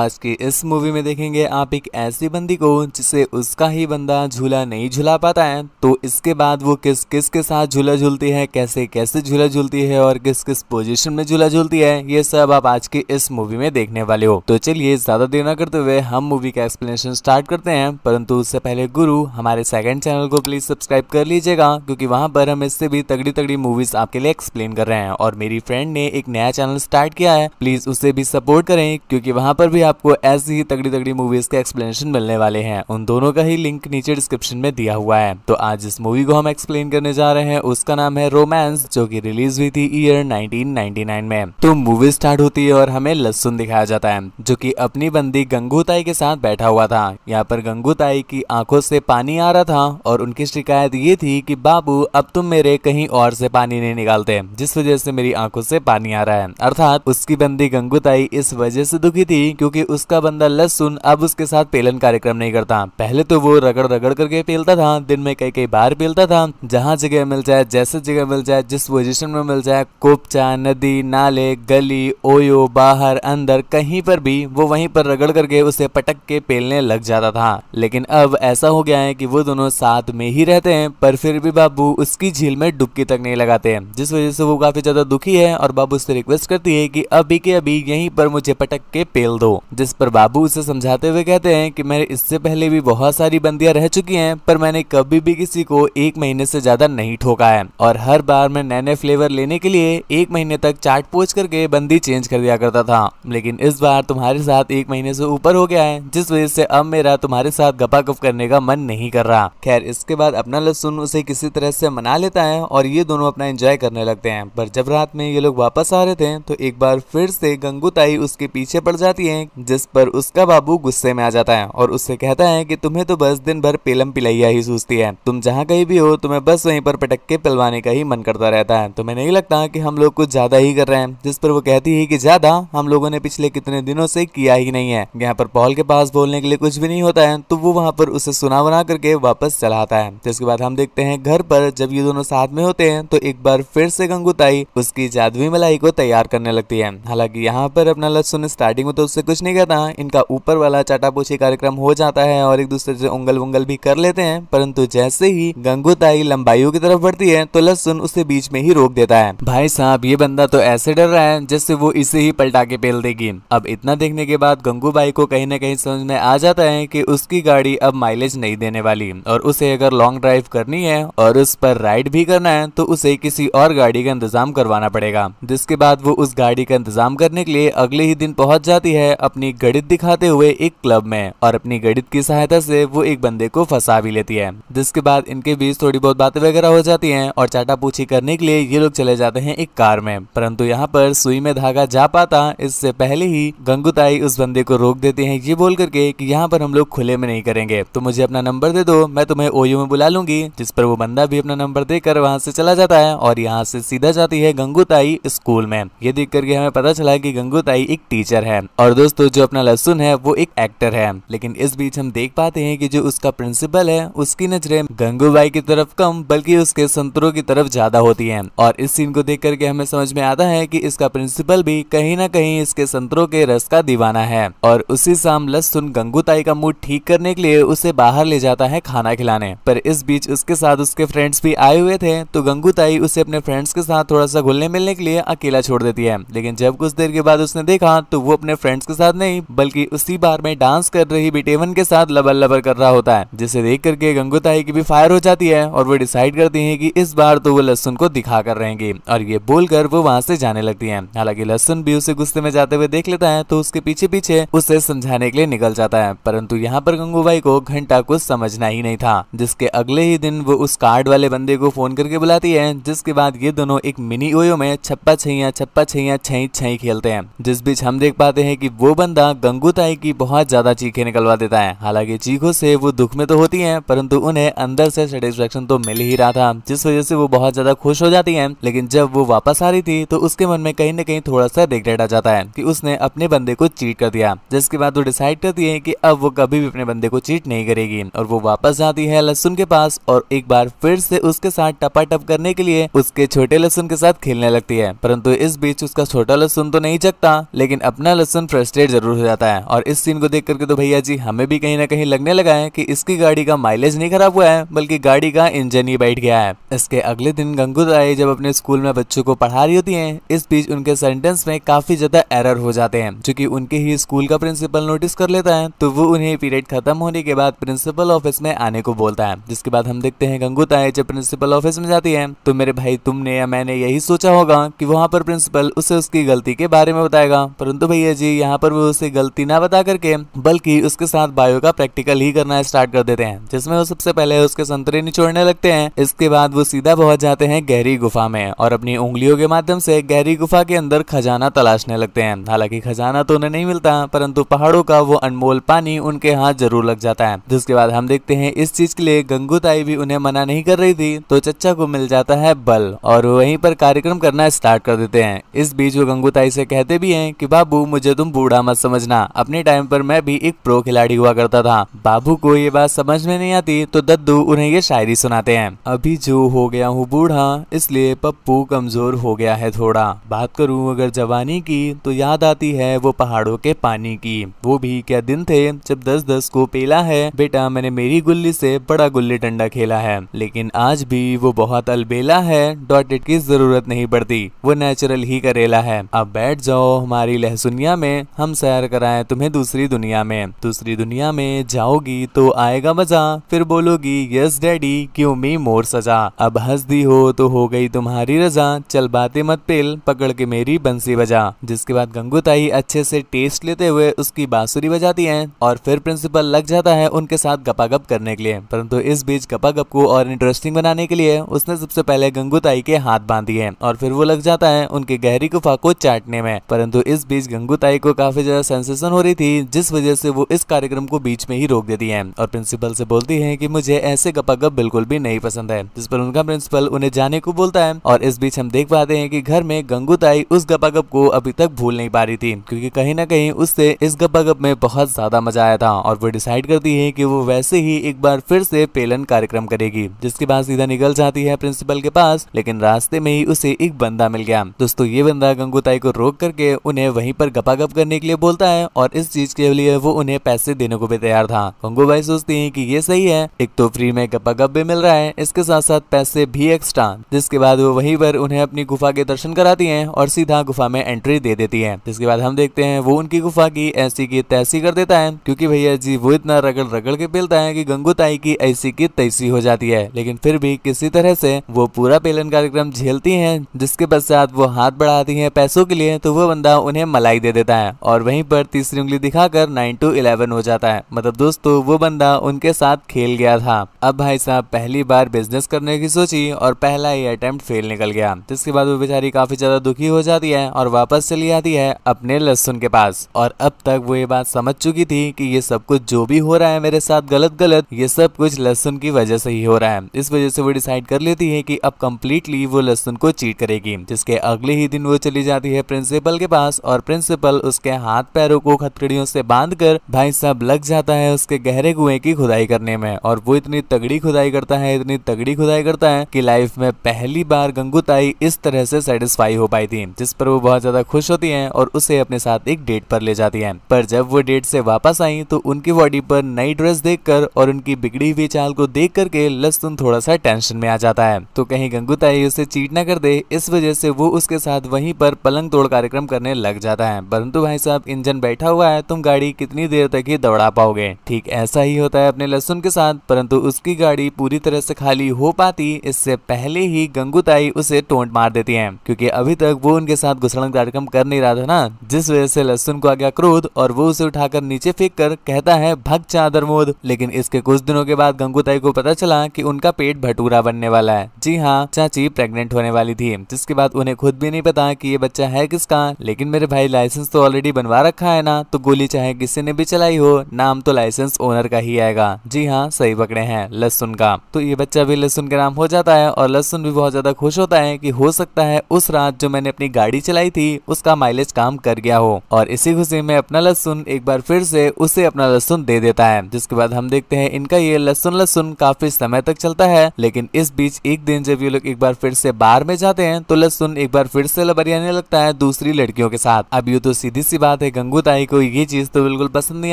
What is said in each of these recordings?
आज की इस मूवी में देखेंगे आप एक ऐसी बंदी को जिसे उसका ही बंदा झूला नहीं झूला पाता है तो इसके बाद वो किस किस के साथ झूला झूलती है कैसे कैसे झूला झूलती है और किस किस पोजीशन में झूला झूलती है ये सब आप आज की इस मूवी में देखने वाले हो तो चलिए ज्यादा देर न करते हुए हम मूवी का एक्सप्लेनेशन स्टार्ट करते हैं परंतु उससे पहले गुरु हमारे सेकेंड चैनल को प्लीज सब्सक्राइब कर लीजिएगा क्यूँकी वहाँ पर हम इससे भी तगड़ी तगड़ी मूवीज आपके लिए एक्सप्लेन कर रहे हैं और मेरी फ्रेंड ने एक नया चैनल स्टार्ट किया है प्लीज उसे भी सपोर्ट करें क्यूँकी वहाँ पर भी आपको ऐसी ही तगड़ी तगड़ी मूवीज के एक्सप्लेनेशन मिलने वाले हैं उन दोनों का ही लिंक नीचे डिस्क्रिप्शन में दिया हुआ है तो आज जिस मूवी को हम एक्सप्लेन करने जा रहे हैं उसका नाम है रोमांस जो की रिलीज हुई थी ईयर नाइनटीन में तो मूवी स्टार्ट होती है और हमें लस्सुन दिखाया जाता है जो की अपनी बंदी गंगूताई के साथ बैठा हुआ था यहाँ पर गंगूताई की आंखों से पानी आ रहा था और उनकी शिकायत ये थी की बाबू अब तुम मेरे कहीं और से पानी नहीं निकालते जिस वजह से मेरी आंखों से पानी आ रहा है अर्थात उसकी बंदी गंगूताई इस वजह से दुखी थी क्योंकि क्योंकि उसका बंदा लहसुन अब उसके साथ पेलन कार्यक्रम नहीं करता पहले तो वो रगड़ रगड़ करके पेलता था दिन में कई कई बार पेलता था जहाँ जगह मिल जाए जैसे जगह मिल जाए जिस पोजिशन में मिल जाए कोपचा नदी नाले गली ओयो बाहर अंदर कहीं पर भी वो वहीं पर रगड़ करके उसे पटक के पेलने लग जाता था लेकिन अब ऐसा हो गया है कि वो दोनों साथ में ही रहते हैं पर फिर भी बाबू उसकी झील में डुबकी तक नहीं लगाते हैं जिस वजह से वो काफी ज्यादा दुखी है और बाबू उससे रिक्वेस्ट करती है कि अभी के अभी यहीं पर मुझे पटक के पेल दो जिस पर बाबू उसे समझाते हुए कहते हैं कि मेरे इससे पहले भी बहुत सारी बंदियां रह चुकी हैं पर मैंने कभी भी किसी को एक महीने से ज्यादा नहीं ठोका है और हर बार मैं नए नए फ्लेवर लेने के लिए एक महीने तक चाट पोच करके बंदी चेंज कर दिया करता था लेकिन इस बार तुम्हारे साथ एक महीने से ऊपर हो गया है जिस वजह से अब मेरा तुम्हारे साथ गपा गप करने का मन नहीं कर रहा खैर इसके बाद अपना लहसुन उसे किसी तरह से मना लेता है और ये दोनों अपना एंजॉय करने लगते हैं पर जब रात में ये लोग वापस आ रहे थे तो एक बार फिर से गंगूताई उसके पीछे पड़ जाती है जिस पर उसका बाबू गुस्से में आ जाता है और उससे कहता है कि तुम्हें तो बस दिन भर पेलम पिलैया ही सूझती है तुम जहाँ कहीं भी हो तुम्हें बस वहीं पर पटक के पिलवाने का ही मन करता रहता है तुम्हें नहीं लगता कि हम लोग कुछ ज्यादा ही कर रहे हैं जिस पर वो कहती है कि ज्यादा हम लोगों ने पिछले कितने दिनों से किया ही नहीं है यहाँ पर पॉल के पास बोलने के लिए कुछ भी नहीं होता है तो वो वहाँ पर उसे सुना बना करके वापस चला आता है जिसके बाद हम देखते हैं घर पर जब ये दोनों साथ में होते हैं तो एक बार फिर से गंगूताई उसकी जादवी मलाई को तैयार करने लगती है हालांकि यहाँ पर अपना लहसुन स्टार्टिंग में तो उससे कुछ नहीं का इनका ऊपर वाला चाटापोछी कार्यक्रम हो जाता है और एक दूसरे से उंगल उंगल भी कर लेते हैं परंतु जैसे ही गंगूताई लंबाइयों की तरफ बढ़ती है तो लहसुन उसे बीच में ही रोक देता है भाई साहब ये बंदा तो ऐसे डर रहा है जैसे वो इसे ही पलटा के पेल देगी अब इतना देखने के बाद गंगू बाई को कहीं ना कहीं समझ में आ जाता है की उसकी गाड़ी अब माइलेज नहीं देने वाली और उसे अगर लॉन्ग ड्राइव करनी है और उस पर राइड भी करना है तो उसे किसी और गाड़ी का इंतजाम करवाना पड़ेगा जिसके बाद वो उस गाड़ी का इंतजाम करने के लिए अगले ही दिन पहुंच जाती है अपनी गणित दिखाते हुए एक क्लब में और अपनी गणित की सहायता से वो एक बंदे को फंसा भी लेती है जिसके बाद इनके बीच थोड़ी बहुत बातें वगैरह हो जाती हैं और चाटा पूछी करने के लिए ये लोग चले जाते हैं एक कार में परंतु यहाँ पर सुई में धागा जा पाता इससे पहले ही गंगुताई उस बंदे को रोक देते हैं ये बोल करके की यहाँ पर हम लोग खुले में नहीं करेंगे तो मुझे अपना नंबर दे दो मैं तुम्हें ओयो में बुला लूंगी जिस पर वो बंदा भी अपना नंबर देकर वहाँ से चला जाता है और यहाँ से सीधा जाती है गंगूताई स्कूल में ये देख करके हमें पता चला की गंगूताई एक टीचर है और दोस्तों दोस्तों जो अपना लहसुन है वो एक एक्टर है लेकिन इस बीच हम देख पाते हैं कि जो उसका प्रिंसिपल है उसकी नजरें गंगूबाई की तरफ कम बल्कि उसके संतरों की तरफ ज्यादा होती है और इस सीन को देख करके हमें समझ में आता है की इसका प्रिंसिपल भी कहीं ना कहीं इसके संतरों के रस का दीवाना है और उसी शाम लहसुन गंगूताई का मूड ठीक करने के लिए उसे बाहर ले जाता है खाना खिलाने पर इस बीच उसके साथ उसके फ्रेंड्स भी आए हुए थे तो गंगूताई उसे अपने फ्रेंड्स के साथ थोड़ा सा घुलने मिलने के लिए अकेला छोड़ देती है लेकिन जब कुछ देर के बाद उसने देखा तो वो अपने फ्रेंड्स के साथ साथ नहीं बल्कि उसी बार में डांस कर रही बिटेवन के साथ लबर लबर कर रहा होता है जिसे देख करके गंगोताई की भी फायर हो जाती है और वो डिसाइड करती है की इस बार तो वो लहसुन को दिखा कर रहेंगी और ये बोलकर वो वहाँ से जाने लगती है हालांकि लहसुन भी उसे गुस्से में जाते हुए देख लेता है तो उसके पीछे पीछे उसे समझाने के लिए निकल जाता है परंतु यहाँ पर गंगूबाई को घंटा कुछ समझना ही नहीं था जिसके अगले ही दिन वो उस कार्ड वाले बंदे को फोन करके बुलाती है जिसके बाद ये दोनों एक मिनी ओयो में छप्पा छैया छप्पा छैया छई छई खेलते हैं जिस बीच हम देख पाते हैं कि वो बंदा गंगूताई की बहुत ज़्यादा चीखें निकलवा देता है हालांकि चीखों से वो दुख में तो होती हैं परंतु उन्हें अंदर से सेटिस्फेक्शन तो मिल ही रहा था जिस वजह से वो बहुत ज़्यादा खुश हो जाती है लेकिन जब वो वापस आ रही थी तो उसके मन में कहीं न कहीं थोड़ा सा रिग्रेट आ जाता है की उसने अपने बंदे को चीट कर दिया जिसके बाद वो डिसाइड करती है की अब वो कभी भी अपने बंदे को चीट नहीं करेगी और वो वापस जाती है लहसुन के पास और एक बार फिर से उसके साथ टपा टप करने के लिए उसके छोटे लहसुन के साथ खेलने लगती है परंतु इस बीच उसका छोटा लहसुन तो नहीं चकता लेकिन अपना लहसुन फ्रस्ट्रेट अपडेट ज़रूर हो जाता है और इस सीन को देख करके तो भैया जी हमें भी कहीं ना कहीं लगने लगा है कि इसकी गाड़ी का माइलेज नहीं खराब हुआ है बल्कि गाड़ी का इंजन ही बैठ गया है इसके अगले दिन गंगू राय जब अपने स्कूल में बच्चों को पढ़ा रही होती है इस बीच उनके सेंटेंस में काफी ज्यादा एरर हो जाते हैं क्योंकि उनके ही स्कूल का प्रिंसिपल नोटिस कर लेता है तो वो उन्हें पीरियड खत्म होने के बाद प्रिंसिपल ऑफिस में आने को बोलता है जिसके बाद हम देखते हैं गंगू ताए जब प्रिंसिपल ऑफिस में जाती है तो मेरे भाई तुमने या मैंने यही सोचा होगा कि वहाँ पर प्रिंसिपल उसे उसकी गलती के बारे में बताएगा परंतु भैया जी यहाँ पर वो उसे गलती ना बता करके बल्कि उसके साथ बायो का प्रैक्टिकल ही करना स्टार्ट कर देते हैं जिसमें वो सबसे पहले उसके संतरे निचोड़ने लगते हैं इसके बाद वो सीधा पहुंच जाते हैं गहरी गुफा में और अपनी उंगलियों के माध्यम से गहरी गुफा के अंदर खजाना तलाशने लगते हैं हालांकि खजाना तो उन्हें नहीं मिलता परंतु पहाड़ों का वो अनमोल पानी उनके हाथ जरूर लग जाता है जिसके बाद हम देखते हैं इस चीज के लिए गंगू ताई भी उन्हें मना नहीं कर रही थी तो चचा को मिल जाता है बल और वहीं पर कार्यक्रम करना स्टार्ट कर देते हैं इस बीच वो गंगूताई से कहते भी हैं कि बाबू मुझे तुम बूढ़ा मत समझना अपने टाइम पर मैं भी एक प्रो खिलाड़ी हुआ करता था बाबू को ये बात समझ में नहीं आती तो दद्दू उन्हें ये शायरी सुनाते हैं अभी जो हो गया हूँ बूढ़ा इसलिए पप्पू कमजोर हो गया है थोड़ा बात करूँ अगर जवानी की तो याद आती है वो पहाड़ों के पानी की वो भी क्या दिन थे जब दस दस को पेला है बेटा मैंने मेरी गुल्ली से बड़ा गुल्ली डंडा खेला है लेकिन आज भी वो बहुत अलबेला है डॉटेड की जरूरत नहीं पड़ती वो नेचुरल ही करेला है अब बैठ जाओ हमारी लहसुनिया में हम सैर कराए तुम्हें दूसरी दुनिया में दूसरी दुनिया में जाओगी तो आएगा मजा फिर बोलोगी यस डैडी क्यों मी मोर सजा अब हंस दी हो तो हो गई तुम्हारी रजा चल बातें मत पेल पकड़ के मेरी बंसी बजा जिसके बाद गंगूताई अच्छे से टेस्ट लेते हुए उसकी बांसुरी बजाती है और फिर प्रिंसिपल लग जाता है उनके साथ गपागप करने के लिए परंतु इस बीच गपागप को और इंटरेस्टिंग बनाने के लिए उसने सबसे पहले गंगूताई के हाथ बांधी है और फिर वो लग जाता है उनकी गहरी गुफा को चाटने में परंतु इस बीच गंगूताई को काफी काफ़ी ज़्यादा सेंसेशन हो रही थी जिस वजह से वो इस कार्यक्रम को बीच में ही रोक देती है और प्रिंसिपल से बोलती है कि मुझे ऐसे गपागप बिल्कुल भी नहीं पसंद है जिस पर उनका प्रिंसिपल उन्हें जाने को बोलता है और इस बीच हम देख पाते हैं कि घर में गंगूताई उस गपागप को अभी तक भूल नहीं पा रही थी क्योंकि कहीं ना कहीं उससे इस गपागप में बहुत ज्यादा मजा आया था और वो डिसाइड करती है की वो वैसे ही एक बार फिर से पेलन कार्यक्रम करेगी जिसके बाद सीधा निकल जाती है प्रिंसिपल के पास लेकिन रास्ते में ही उसे एक बंदा मिल गया दोस्तों ये बंदा गंगूताई को रोक करके उन्हें वहीं पर गपागप करने के लिए बोलता है और इस चीज के लिए वो उन्हें पैसे देने को भी तैयार था कंगू भाई सोचती है की ये सही है एक तो फ्री में गप्पा भी मिल रहा है इसके साथ साथ पैसे भी एक्स्ट्रा जिसके बाद वो वही पर उन्हें अपनी गुफा के दर्शन कराती है और सीधा गुफा में एंट्री दे देती है जिसके बाद हम देखते हैं वो उनकी गुफा की ऐसी की तैसी कर देता है क्योंकि भैया जी वो इतना रगड़ रगड़ के पेलता है कि गंगूताई की ऐसी की तैसी हो जाती है लेकिन फिर भी किसी तरह से वो पूरा पेलन कार्यक्रम झेलती है जिसके पश्चात वो हाथ बढ़ाती है पैसों के लिए तो वो बंदा उन्हें मलाई दे देता है और और वहीं पर तीसरी उंगली दिखाकर नाइन टू इलेवन हो जाता है मतलब दोस्तों वो बंदा उनके साथ खेल गया था अब भाई साहब पहली बार बिजनेस करने की सोची और पहला ही अटेम्प्ट फेल निकल गया जिसके तो बाद वो बेचारी काफी ज्यादा दुखी हो जाती है और वापस चली जाती है अपने लहसुन के पास और अब तक वो ये बात समझ चुकी थी की ये सब कुछ जो भी हो रहा है मेरे साथ गलत गलत ये सब कुछ लहसुन की वजह से ही हो रहा है इस वजह से वो डिसाइड कर लेती है की अब कम्प्लीटली वो लहसुन को चीट करेगी जिसके अगले ही दिन वो चली जाती है प्रिंसिपल के पास और प्रिंसिपल उसके हाथ पैरों को खतकड़ियों से बांधकर भाई साहब लग जाता है उसके गहरे कुएं की खुदाई करने में और वो इतनी तगड़ी खुदाई करता है इतनी तगड़ी खुदाई करता है कि लाइफ में पहली बार गंगूताई इस तरह से सेटिस्फाई हो पाई थी जिस पर वो बहुत ज्यादा खुश होती है और उसे अपने साथ एक डेट पर ले जाती है पर जब वो डेट से वापस आई तो उनकी बॉडी पर नई ड्रेस देख और उनकी बिगड़ी हुई चाल को देख करके लस्तुन थोड़ा सा टेंशन में आ जाता है तो कहीं गंगूताई उसे चीट न कर दे इस वजह से वो उसके साथ वहीं पर पलंग तोड़ कार्यक्रम करने लग जाता है परंतु भाई साहब सब इंजन बैठा हुआ है तुम गाड़ी कितनी देर तक ही दौड़ा पाओगे ठीक ऐसा ही होता है अपने लहसुन के साथ परंतु उसकी गाड़ी पूरी तरह से खाली हो पाती इससे पहले ही गंगूताई उसे टोंट मार देती है क्योंकि अभी तक वो उनके साथ घुसड़न कार्यक्रम कर नहीं रहा था ना जिस वजह से लहसुन को आ गया क्रोध और वो उसे उठाकर नीचे फेंक कर कहता है भग चादर मोद लेकिन इसके कुछ दिनों के बाद गंगूताई को पता चला की उनका पेट भटूरा बनने वाला है जी हाँ चाची प्रेगनेंट होने वाली थी जिसके बाद उन्हें खुद भी नहीं पता की ये बच्चा है किसका लेकिन मेरे भाई लाइसेंस तो ऑलरेडी बन बनवा रखा है ना तो गोली चाहे किसी ने भी चलाई हो नाम तो लाइसेंस ओनर का ही आएगा जी हाँ सही पकड़े हैं लहसुन का तो ये बच्चा भी लहसुन का नाम हो जाता है और लहसुन भी बहुत ज्यादा खुश होता है की हो सकता है उस रात जो मैंने अपनी गाड़ी चलाई थी उसका माइलेज काम कर गया हो और इसी खुशी में अपना लहसुन एक बार फिर से उसे अपना लहसुन दे देता है जिसके बाद हम देखते हैं इनका ये लहसुन लहसुन काफी समय तक चलता है लेकिन इस बीच एक दिन जब ये लोग एक बार फिर से बाहर में जाते हैं तो लहसुन एक बार फिर से लबरियाने लगता है दूसरी लड़कियों के साथ अब यू तो सीधी सी बात बात है गंगू ताई को ये चीज तो बिल्कुल पसंद नहीं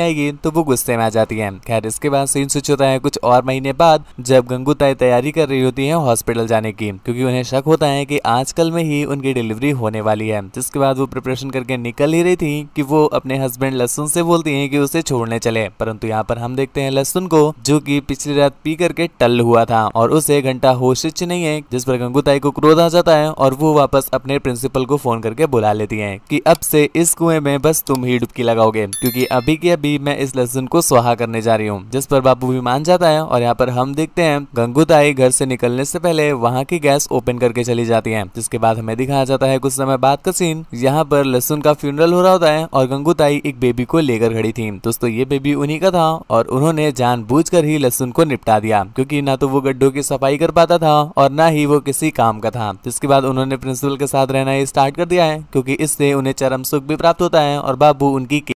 आएगी तो वो गुस्से में आ जाती है खैर इसके बाद सीन स्विच होता है कुछ और महीने बाद जब गंगू ताई तैयारी कर रही होती है हॉस्पिटल जाने की क्योंकि उन्हें शक होता है की आजकल में ही उनकी डिलीवरी होने वाली है जिसके बाद वो प्रिपरेशन करके निकल ही रही थी की वो अपने हस्बैंड लसुन से बोलती है की उसे छोड़ने चले परंतु यहाँ पर हम देखते हैं लसुन को जो की पिछली रात पी करके टल हुआ था और उसे घंटा होशिच नहीं है जिस पर गंगूताई को क्रोध आ जाता है और वो वापस अपने प्रिंसिपल को फोन करके बुला लेती है की अब से इस कुएं में बस बस तुम ही डुबकी लगाओगे क्योंकि अभी के अभी मैं इस लहसुन को स्वाहा करने जा रही हूँ जिस पर बाबू भी मान जाता है और यहाँ पर हम देखते हैं गंगू ताई घर से निकलने से पहले वहाँ की गैस ओपन करके चली जाती है जिसके बाद हमें दिखाया जाता है कुछ समय बाद का सीन यहाँ पर लहसुन का फ्यूनरल हो रहा होता है और गंगू ताई एक बेबी को लेकर खड़ी थी दोस्तों ये बेबी उन्हीं का था और उन्होंने जान ही लहसुन को निपटा दिया क्योंकि ना तो वो गड्ढों की सफाई कर पाता था और ना ही वो किसी काम का था जिसके बाद उन्होंने प्रिंसिपल के साथ रहना स्टार्ट कर दिया है क्योंकि इससे उन्हें चरम सुख भी प्राप्त होता है और बाबू उनकी